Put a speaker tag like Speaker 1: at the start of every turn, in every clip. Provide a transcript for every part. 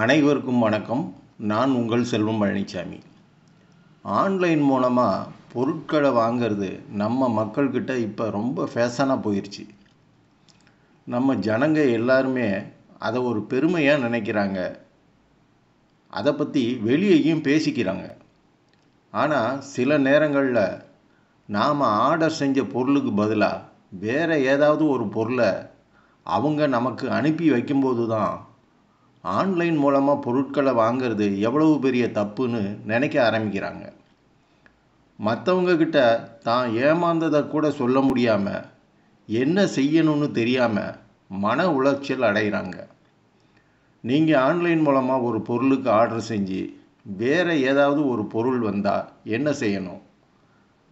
Speaker 1: அனைவருக்கும் வணக்கம் நான் உங்கள் செல்வம் பழனிசாமி ஆன்லைன் மூலமாக பொருட்களை வாங்கிறது நம்ம மக்கள்கிட்ட இப்போ ரொம்ப ஃபேஷனாக போயிடுச்சு நம்ம ஜனங்க எல்லாருமே அதை ஒரு பெருமையாக நினைக்கிறாங்க அதை பற்றி வெளியேயும் பேசிக்கிறாங்க ஆனால் சில நேரங்களில் நாம் ஆர்டர் செஞ்ச பொருளுக்கு பதிலாக வேறு ஏதாவது ஒரு பொருளை அவங்க நமக்கு அனுப்பி வைக்கும்போது தான் ஆன்லைன் மூலமாக பொருட்களை வாங்கிறது எவ்வளவு பெரிய தப்புன்னு நினைக்க ஆரம்பிக்கிறாங்க மற்றவங்கக்கிட்ட தான் ஏமாந்ததை கூட சொல்ல முடியாமல் என்ன செய்யணும்னு தெரியாமல் மன உளைச்சல் அடைகிறாங்க நீங்கள் ஆன்லைன் மூலமாக ஒரு பொருளுக்கு ஆர்டர் செஞ்சு வேறு ஏதாவது ஒரு பொருள் வந்தால் என்ன செய்யணும்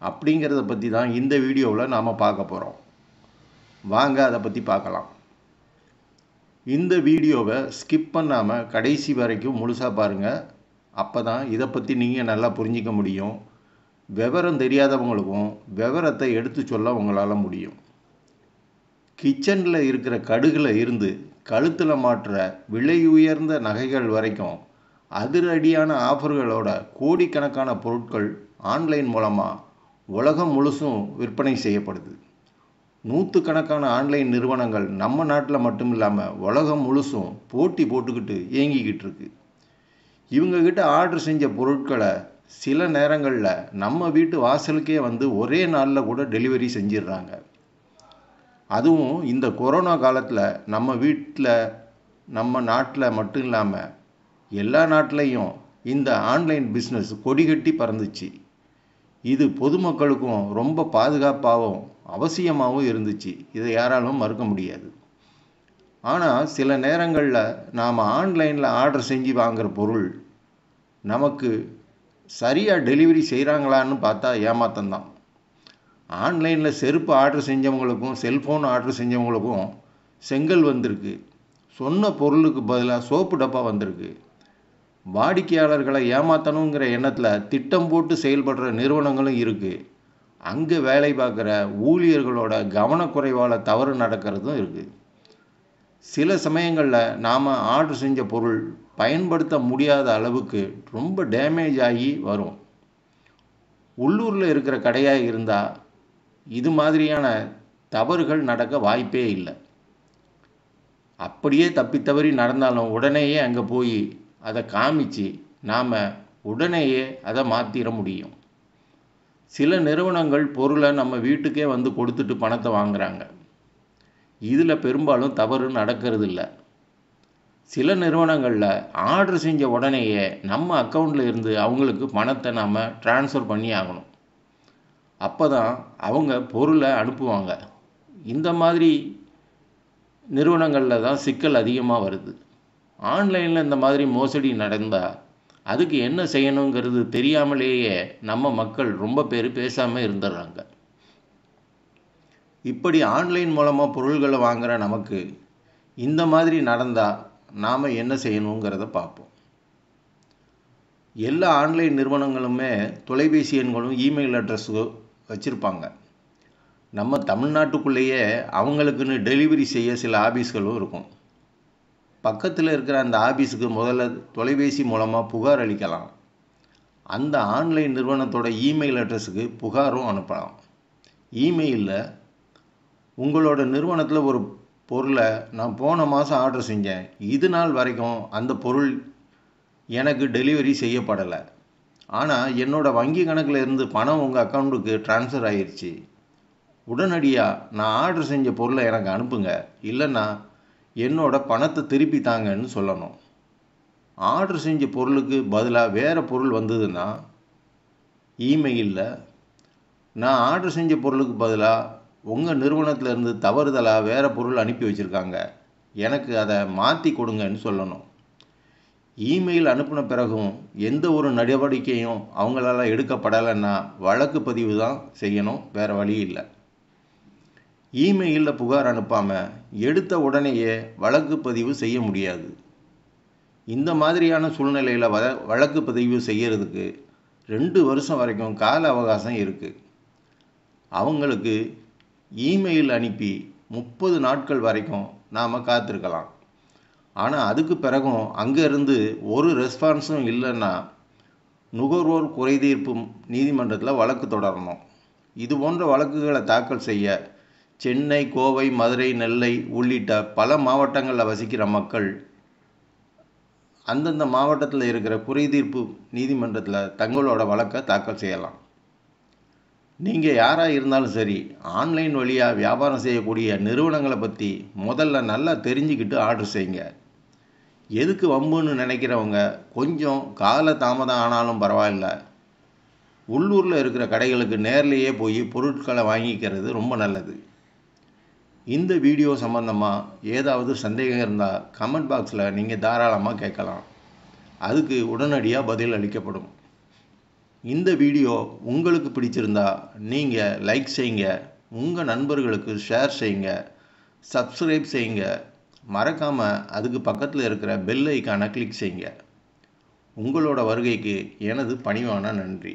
Speaker 1: அப்படிங்கிறத பற்றி தான் இந்த வீடியோவில் நாம் பார்க்க போகிறோம் வாங்க அதை பற்றி பார்க்கலாம் இந்த வீடியோவை ஸ்கிப் பண்ணாமல் கடைசி வரைக்கும் முழுசாக பாருங்கள் அப்போ தான் இதை பற்றி நீங்கள் நல்லா புரிஞ்சிக்க முடியும் விவரம் தெரியாதவங்களுக்கும் விவரத்தை எடுத்து சொல்ல உங்களால் முடியும் கிச்சனில் இருக்கிற கடுகில் இருந்து கழுத்தில் மாற்ற விலை உயர்ந்த நகைகள் வரைக்கும் அதிரடியான ஆஃபர்களோட கோடிக்கணக்கான பொருட்கள் ஆன்லைன் மூலமாக உலகம் முழுசும் விற்பனை செய்யப்படுது நூற்று கணக்கான ஆன்லைன் நிறுவனங்கள் நம்ம நாட்டில் மட்டும் இல்லாமல் உலகம் முழுசும் போட்டி போட்டுக்கிட்டு இயங்கிக்கிட்டு இருக்கு இவங்கக்கிட்ட ஆர்டர் செஞ்ச பொருட்களை சில நேரங்களில் நம்ம வீட்டு வாசலுக்கே வந்து ஒரே நாளில் கூட டெலிவரி செஞ்சிடுறாங்க அதுவும் இந்த கொரோனா காலத்தில் நம்ம வீட்டில் நம்ம நாட்டில் மட்டும் இல்லாமல் எல்லா நாட்டிலையும் இந்த ஆன்லைன் பிஸ்னஸ் கொடிகட்டி பறந்துச்சு இது பொதுமக்களுக்கும் ரொம்ப பாதுகாப்பாகவும் அவசியமாகவும் இருந்துச்சு இதை யாராலும் மறுக்க முடியாது ஆனால் சில நேரங்களில் நாம் ஆன்லைனில் ஆர்டர் செஞ்சு வாங்குகிற பொருள் நமக்கு சரியாக டெலிவரி செய்கிறாங்களான்னு பார்த்தா ஏமாத்தந்தான் ஆன்லைனில் செருப்பு ஆர்டர் செஞ்சவங்களுக்கும் செல்ஃபோன் ஆர்டர் செஞ்சவங்களுக்கும் செங்கல் வந்திருக்கு சொன்ன பொருளுக்கு பதிலாக சோப்பு டப்பா வந்திருக்கு வாடிக்கையாளர்களை ஏமாற்றணுங்கிற எண்ணத்தில் திட்டம் போட்டு செயல்படுற நிறுவனங்களும் இருக்குது அங்கே வேலை பார்க்குற ஊழியர்களோட கவனக்குறைவால் தவறு நடக்கிறதும் இருக்குது சில சமயங்களில் நாம் ஆர்டர் செஞ்ச பொருள் பயன்படுத்த முடியாத அளவுக்கு ரொம்ப டேமேஜ் ஆகி வரும் உள்ளூரில் இருக்கிற கடையாக இருந்தால் இது மாதிரியான தவறுகள் நடக்க வாய்ப்பே இல்லை அப்படியே தப்பி தவறி நடந்தாலும் உடனேயே அங்கே போய் அதை காமிச்சு நாம் உடனேயே அதை மாற்றிட முடியும் சில நிறுவனங்கள் பொருளை நம்ம வீட்டுக்கே வந்து கொடுத்துட்டு பணத்தை வாங்குகிறாங்க இதில் பெரும்பாலும் தவறு நடக்கிறது இல்லை சில நிறுவனங்களில் ஆர்டர் செஞ்ச உடனேயே நம்ம அக்கௌண்ட்டில் இருந்து அவங்களுக்கு பணத்தை நாம் டிரான்ஸ்ஃபர் பண்ணி ஆகணும் அப்போ தான் அவங்க பொருளை அனுப்புவாங்க இந்த மாதிரி நிறுவனங்களில் தான் சிக்கல் அதிகமாக வருது ஆன்லைனில் இந்த மாதிரி மோசடி நடந்தால் அதுக்கு என்ன செய்யணுங்கிறது தெரியாமலேயே நம்ம மக்கள் ரொம்ப பேர் பேசாமல் இருந்துடுறாங்க இப்படி ஆன்லைன் மூலமாக பொருள்களை வாங்குகிற நமக்கு இந்த மாதிரி நடந்தால் நாம் என்ன செய்யணுங்கிறத பார்ப்போம் எல்லா ஆன்லைன் நிறுவனங்களுமே தொலைபேசி எண்களும் இமெயில் அட்ரஸோ வச்சுருப்பாங்க நம்ம தமிழ்நாட்டுக்குள்ளேயே அவங்களுக்குன்னு டெலிவரி செய்ய சில ஆஃபீஸ்களும் இருக்கும் பக்கத்தில் இருக்கிற அந்த ஆபீஸுக்கு முதல்ல தொலைபேசி மூலமாக புகார் அளிக்கலாம் அந்த ஆன்லைன் நிறுவனத்தோட இமெயில் அட்ரஸுக்கு புகாரும் அனுப்பலாம் இமெயிலில் உங்களோட நிறுவனத்தில் ஒரு பொருளை நான் போன மாதம் ஆர்டர் செஞ்சேன் இது நாள் வரைக்கும் அந்த பொருள் எனக்கு டெலிவரி செய்யப்படலை ஆனால் என்னோடய வங்கி கணக்கில் இருந்து பணம் உங்கள் அக்கௌண்ட்டுக்கு ட்ரான்ஸ்ஃபர் ஆயிடுச்சு உடனடியாக நான் ஆர்டர் செஞ்ச பொருளை எனக்கு அனுப்புங்க இல்லைன்னா என்னோடய பணத்தை திருப்பி தாங்கன்னு சொல்லணும் ஆர்டர் செஞ்ச பொருளுக்கு பதிலாக வேறு பொருள் வந்ததுன்னா இமெயிலில் நான் ஆர்டர் செஞ்ச பொருளுக்கு பதிலாக உங்கள் நிறுவனத்திலேருந்து தவறுதலாக வேறு பொருள் அனுப்பி வச்சுருக்காங்க எனக்கு அதை மாற்றி கொடுங்கன்னு சொல்லணும் இமெயில் அனுப்பின பிறகும் எந்த ஒரு நடவடிக்கையும் அவங்களால எடுக்கப்படலைன்னா வழக்கு பதிவு தான் செய்யணும் வேறு வழி இல்லை இமெயிலில் புகார் அனுப்பாமல் எடுத்த உடனேயே வழக்கு பதிவு செய்ய முடியாது இந்த மாதிரியான சூழ்நிலையில் வ வழக்கு பதிவு செய்கிறதுக்கு ரெண்டு வருஷம் வரைக்கும் கால அவகாசம் இருக்குது அவங்களுக்கு இமெயில் அனுப்பி முப்பது நாட்கள் வரைக்கும் நாம் காத்திருக்கலாம் ஆனால் அதுக்கு பிறகும் அங்கேருந்து ஒரு ரெஸ்பான்ஸும் இல்லைன்னா நுகர்வோர் குறைதீர்ப்பு நீதிமன்றத்தில் வழக்கு தொடரணும் இது போன்ற வழக்குகளை தாக்கல் செய்ய சென்னை கோவை மதுரை நெல்லை உள்ளிட்ட பல மாவட்டங்களில் வசிக்கிற மக்கள் அந்தந்த மாவட்டத்தில் இருக்கிற குறைதீர்ப்பு நீதிமன்றத்தில் தங்களோட வழக்கை தாக்கல் செய்யலாம் நீங்கள் யாராக இருந்தாலும் சரி ஆன்லைன் வழியாக வியாபாரம் செய்யக்கூடிய நிறுவனங்களை பற்றி முதல்ல நல்லா தெரிஞ்சுக்கிட்டு ஆர்டர் செய்யுங்க எதுக்கு வம்புன்னு நினைக்கிறவங்க கொஞ்சம் கால தாமதம் ஆனாலும் பரவாயில்ல உள்ளூரில் இருக்கிற கடைகளுக்கு நேர்லேயே போய் பொருட்களை வாங்கிக்கிறது ரொம்ப நல்லது இந்த வீடியோ சம்மந்தமாக ஏதாவது சந்தேகம் இருந்தால் கமெண்ட் பாக்ஸில் நீங்கள் தாராளமாக கேட்கலாம் அதுக்கு உடனடியாக பதில் அளிக்கப்படும் இந்த வீடியோ உங்களுக்கு பிடிச்சிருந்தா நீங்கள் லைக் செய்யுங்க உங்கள் நண்பர்களுக்கு ஷேர் செய்யுங்க சப்ஸ்கிரைப் செய்யுங்க மறக்காமல் அதுக்கு பக்கத்தில் இருக்கிற பெல் ஐக்கானை கிளிக் செய்யுங்க உங்களோட வருகைக்கு எனது பணிவான நன்றி